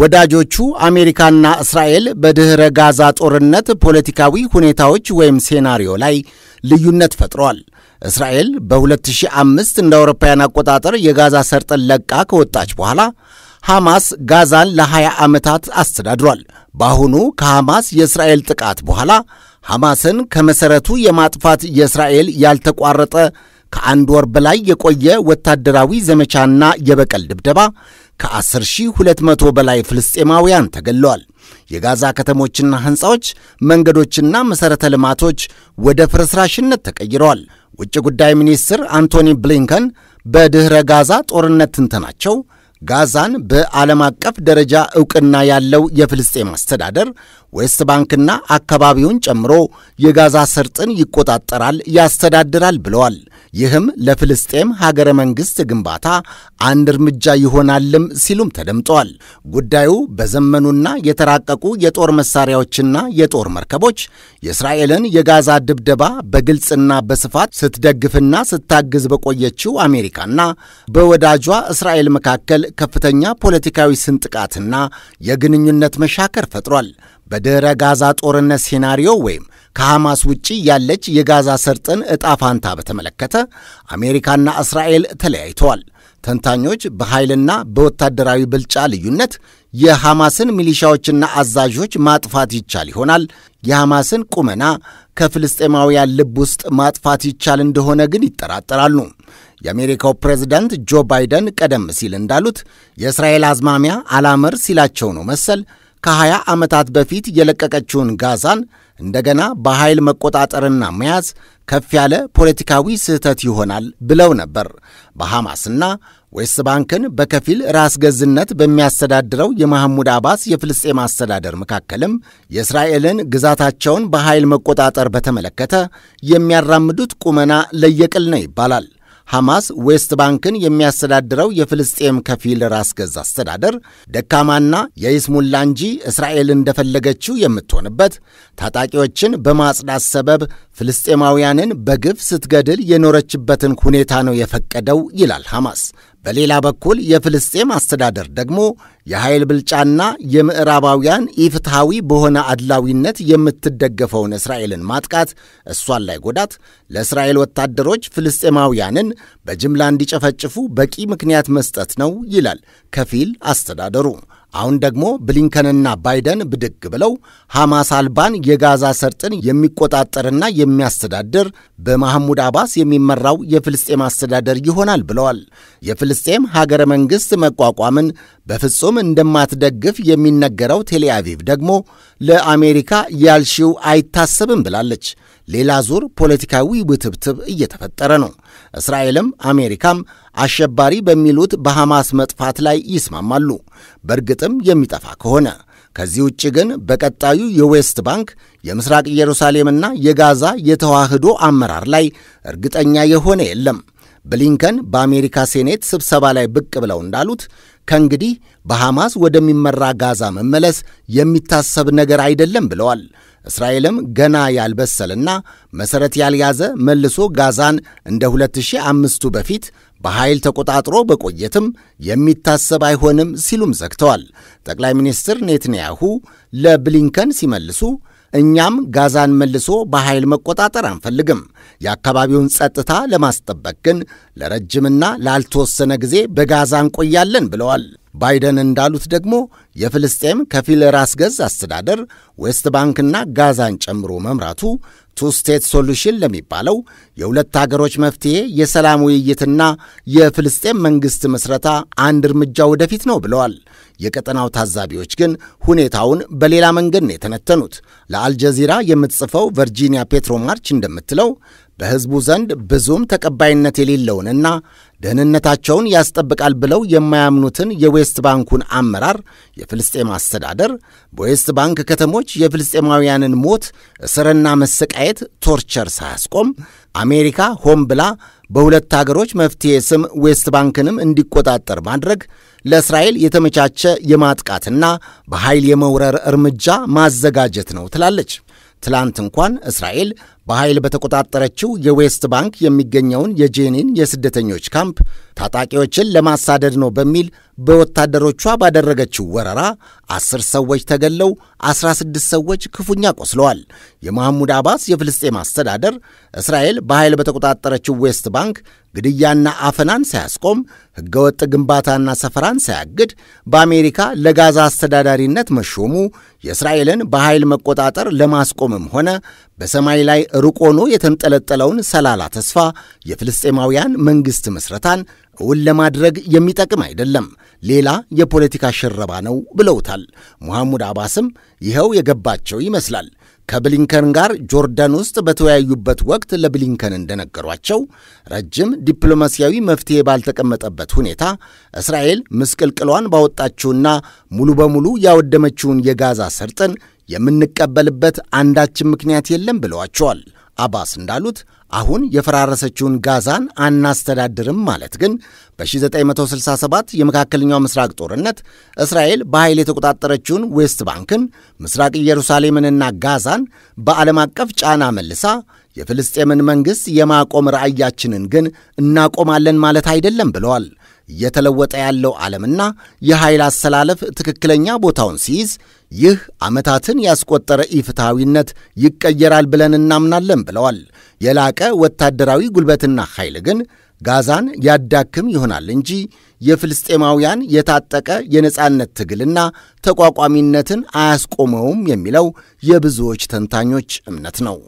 ወዳጆቹ አሜሪካና እስራኤል በድኅረ ጋዛ ጦርነት ፖለቲካዊ ሁኔታዎች ወይም ሴናሪዮ ላይ ልዩነት ፈጥረዋል። እስራኤል በ2005 እንደ አውሮፓውያን አቆጣጠር የጋዛ ሰርጥን ለቃ ከወጣች በኋላ ሐማስ ጋዛን ለ20 ዓመታት አስተዳድሯል። በአሁኑ ከሐማስ የእስራኤል ጥቃት በኋላ ሐማስን ከመሠረቱ የማጥፋት የእስራኤል ያልተቋረጠ ከአንድ ወር በላይ የቆየ ወታደራዊ ዘመቻና የበቀል ድብደባ ከ10,200 በላይ ፍልስጤማውያን ተገለዋል። የጋዛ ከተሞችና ሕንፃዎች፣ መንገዶችና መሠረተ ልማቶች ወደ ፍርስራሽነት ተቀይረዋል። ውጭ ጉዳይ ሚኒስትር አንቶኒ ብሊንከን በድኅረ ጋዛ ጦርነት ትንተናቸው ጋዛን በዓለም አቀፍ ደረጃ ዕውቅና ያለው የፍልስጤም አስተዳደር ዌስት ባንክና አካባቢውን ጨምሮ የጋዛ ሰርጥን ይቆጣጠራል፣ ያስተዳድራል ብለዋል። ይህም ለፍልስጤም ሀገረ መንግሥት ግንባታ አንድ እርምጃ ይሆናልም ሲሉም ተደምጠዋል። ጉዳዩ በዘመኑና የተራቀቁ የጦር መሳሪያዎችና የጦር መርከቦች የእስራኤልን የጋዛ ድብደባ በግልጽና በስፋት ስትደግፍና ስታግዝ በቆየችው አሜሪካና በወዳጇ እስራኤል መካከል ከፍተኛ ፖለቲካዊ ስንጥቃትና የግንኙነት መሻከር ፈጥሯል። በድኅረ ጋዛ ጦርነት ሴናሪዮ ወይም ከሐማስ ውጪ ያለች የጋዛ ሰርጥን ዕጣ ፋንታ በተመለከተ አሜሪካና እስራኤል ተለያይተዋል። ተንታኞች በኃይልና በወታደራዊ ብልጫ ልዩነት የሐማስን ሚሊሻዎችና አዛዦች ማጥፋት ይቻል ይሆናል። የሐማስን ቁመና ከፍልስጤማውያን ልብ ውስጥ ማጥፋት ይቻል እንደሆነ ግን ይጠራጠራሉ። የአሜሪካው ፕሬዝዳንት ጆ ባይደን ቀደም ሲል እንዳሉት የእስራኤል አዝማሚያ አላመር ሲላቸው ነው መሰል ከ20 ዓመታት በፊት የለቀቀችውን ጋዛን እንደገና በኃይል መቆጣጠርና መያዝ ከፍ ያለ ፖለቲካዊ ስህተት ይሆናል ብለው ነበር። በሐማስና ዌስት ባንክን በከፊል ራስ ገዝነት በሚያስተዳድረው የማህሙድ አባስ የፍልስጤም አስተዳደር መካከልም የእስራኤልን ግዛታቸውን በኃይል መቆጣጠር በተመለከተ የሚያራምዱት ቁመና ለየቅል ነው ይባላል። ሐማስ ዌስት ባንክን የሚያስተዳድረው የፍልስጤም ከፊል ራስ ገዝ አስተዳደር ደካማና የይስሙላ እንጂ እስራኤል እንደፈለገችው የምትሆንበት ታጣቂዎችን በማጽዳት ሰበብ ፍልስጤማውያንን በግፍ ስትገድል የኖረችበትን ሁኔታ ነው የፈቀደው ይላል ሐማስ። በሌላ በኩል የፍልስጤም አስተዳደር ደግሞ የኃይል ብልጫና የምዕራባውያን ኢፍትሐዊ በሆነ አድላዊነት የምትደገፈውን እስራኤልን ማጥቃት እሷን ላይ ጎዳት፣ ለእስራኤል ወታደሮች ፍልስጤማውያንን በጅምላ እንዲጨፈጭፉ በቂ ምክንያት መስጠት ነው ይላል ከፊል አስተዳደሩ። አሁን ደግሞ ብሊንከንና ባይደን ብድግ ብለው ሐማስ አልባን የጋዛ ሰርጥን የሚቆጣጠርና የሚያስተዳድር በማህሙድ አባስ የሚመራው የፍልስጤም አስተዳደር ይሆናል ብለዋል። የፍልስጤም ሀገረ መንግሥት መቋቋምን በፍጹም እንደማትደግፍ የሚነገረው ቴሌአቪቭ ደግሞ ለአሜሪካ ያልሺው አይታሰብም ብላለች። ሌላ ዙር ፖለቲካዊ ውትብትብ እየተፈጠረ ነው። እስራኤልም አሜሪካም አሸባሪ በሚሉት በሐማስ መጥፋት ላይ ይስማማሉ፣ በእርግጥም የሚጠፋ ከሆነ ከዚህ ውጭ ግን በቀጣዩ የዌስት ባንክ የምስራቅ ኢየሩሳሌምና የጋዛ የተዋህዶ አመራር ላይ እርግጠኛ የሆነ የለም። ብሊንከን በአሜሪካ ሴኔት ስብሰባ ላይ ብቅ ብለው እንዳሉት ከእንግዲህ በሐማስ ወደሚመራ ጋዛ መመለስ የሚታሰብ ነገር አይደለም ብለዋል። እስራኤልም ገና ያልበሰለና መሠረት ያልያዘ መልሶ ጋዛን እንደ 2005ቱ በፊት በኃይል ተቆጣጥሮ በቆየትም የሚታሰብ አይሆንም ሲሉም ዘግተዋል። ጠቅላይ ሚኒስትር ኔትንያሁ ለብሊንከን ሲመልሱ እኛም ጋዛን መልሶ በኃይል መቆጣጠር አንፈልግም። የአካባቢውን ጸጥታ ለማስጠበቅ ግን ለረጅምና ላልተወሰነ ጊዜ በጋዛ እንቆያለን ብለዋል። ባይደን እንዳሉት ደግሞ የፍልስጤም ከፊል ራስ ገዝ አስተዳደር ዌስት ባንክና ጋዛን ጨምሮ መምራቱ ቱ ስቴት ሶሉሽን ለሚባለው የሁለት አገሮች መፍትሄ የሰላም ውይይትና የፍልስጤም መንግሥት ምስረታ አንድ እርምጃ ወደፊት ነው ብለዋል። የቀጠናው ታዛቢዎች ግን ሁኔታውን በሌላ መንገድ ነው የተነተኑት። ለአልጀዚራ የምትጽፈው ቨርጂኒያ ፔትሮማርች እንደምትለው በሕዝቡ ዘንድ ብዙም ተቀባይነት የሌለውንና ደህንነታቸውን ያስጠብቃል ብለው የማያምኑትን የዌስት ባንኩን አመራር የፍልስጤም አስተዳደር በዌስት ባንክ ከተሞች የፍልስጤማውያንን ሞት፣ እስርና መሰቃየት ቶርቸር ሳያስቆም አሜሪካ ሆን ብላ በሁለት አገሮች መፍትሔ ስም ዌስት ባንክንም እንዲቆጣጠር ማድረግ ለእስራኤል የተመቻቸ የማጥቃትና በኃይል የመውረር እርምጃ ማዘጋጀት ነው ትላለች። ትላንት እንኳን እስራኤል በኃይል በተቆጣጠረችው የዌስት ባንክ የሚገኘውን የጄኒን የስደተኞች ካምፕ ታጣቂዎችን ለማሳደድ ነው በሚል በወታደሮቿ ባደረገችው ወረራ አስር ሰዎች ተገለው አስራ ስድስት ሰዎች ክፉኛ ቆስለዋል። የመሐሙድ አባስ የፍልስጤም አስተዳደር እስራኤል በኃይል በተቆጣጠረችው ዌስት ባንክ ግድያና አፈናን ሳያስቆም ሕገወጥ ግንባታና ሰፈራን ሳያግድ በአሜሪካ ለጋዛ አስተዳዳሪነት መሾሙ የእስራኤልን በኃይል መቆጣጠር ለማስቆምም ሆነ በሰማይ ላይ ሩቅ ሆኖ የተንጠለጠለውን ሰላላ ተስፋ የፍልስጤማውያን መንግሥት ምስረታን እውን ለማድረግ የሚጠቅም አይደለም፣ ሌላ የፖለቲካ ሽረባ ነው ብለውታል። ሙሐሙድ አባስም ይኸው የገባቸው ይመስላል። ከብሊንከን ጋር ጆርዳን ውስጥ በተወያዩበት ወቅት ለብሊንከን እንደነገሯቸው ረጅም ዲፕሎማሲያዊ መፍትሔ ባልተቀመጠበት ሁኔታ እስራኤል ምስቅልቅሏን ባወጣችውና ሙሉ በሙሉ ያወደመችውን የጋዛ ሰርጥን የምንቀበልበት አንዳችም ምክንያት የለም ብለዋቸዋል። አባስ እንዳሉት አሁን የፈራረሰችውን ጋዛን አናስተዳድርም ማለት ግን በ1967 የመካከለኛው ምስራቅ ጦርነት እስራኤል በኃይል የተቆጣጠረችውን ዌስት ባንክን፣ ምስራቅ ኢየሩሳሌምንና ጋዛን በዓለም አቀፍ ጫና መልሳ የፍልስጤምን መንግሥት የማቆም ራዕያችንን ግን እናቆማለን ማለት አይደለም ብለዋል። እየተለወጠ ያለው ዓለምና የኃይል አሰላለፍ ትክክለኛ ቦታውን ሲይዝ ይህ ዓመታትን ያስቆጠረ ኢፍትሐዊነት ይቀየራል ብለን እናምናለን ብለዋል። የላቀ ወታደራዊ ጉልበትና ኃይል ግን ጋዛን ያዳክም ይሆናል እንጂ የፍልስጤማውያን የታጠቀ የነጻነት ትግልና ተቋቋሚነትን አያስቆመውም የሚለው የብዙዎች ተንታኞች እምነት ነው።